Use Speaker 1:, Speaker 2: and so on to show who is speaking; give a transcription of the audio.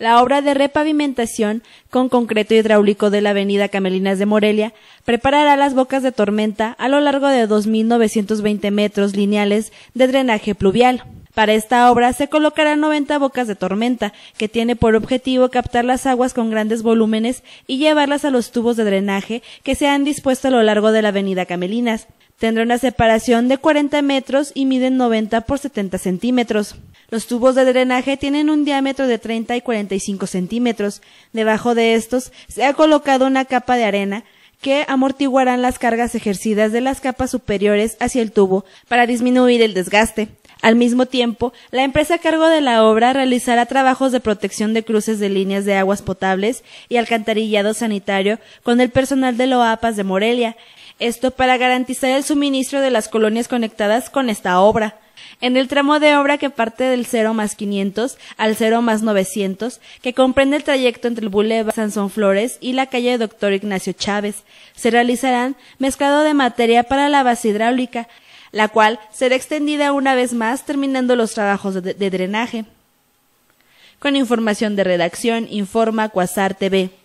Speaker 1: la obra de repavimentación con concreto hidráulico de la avenida Camelinas de Morelia preparará las bocas de tormenta a lo largo de 2.920 metros lineales de drenaje pluvial. Para esta obra se colocarán 90 bocas de tormenta, que tiene por objetivo captar las aguas con grandes volúmenes y llevarlas a los tubos de drenaje que se han dispuesto a lo largo de la avenida Camelinas. Tendrá una separación de 40 metros y miden 90 por 70 centímetros. Los tubos de drenaje tienen un diámetro de 30 y 45 centímetros. Debajo de estos se ha colocado una capa de arena que amortiguarán las cargas ejercidas de las capas superiores hacia el tubo para disminuir el desgaste. Al mismo tiempo, la empresa a cargo de la obra realizará trabajos de protección de cruces de líneas de aguas potables y alcantarillado sanitario con el personal de Loapas de Morelia, esto para garantizar el suministro de las colonias conectadas con esta obra en el tramo de obra que parte del 0 más 500 al 0 más 900, que comprende el trayecto entre el Boulevard Sansón Flores y la calle Doctor Ignacio Chávez. Se realizarán mezclado de materia para la base hidráulica, la cual será extendida una vez más terminando los trabajos de, de drenaje. Con información de redacción, informa Cuasar TV.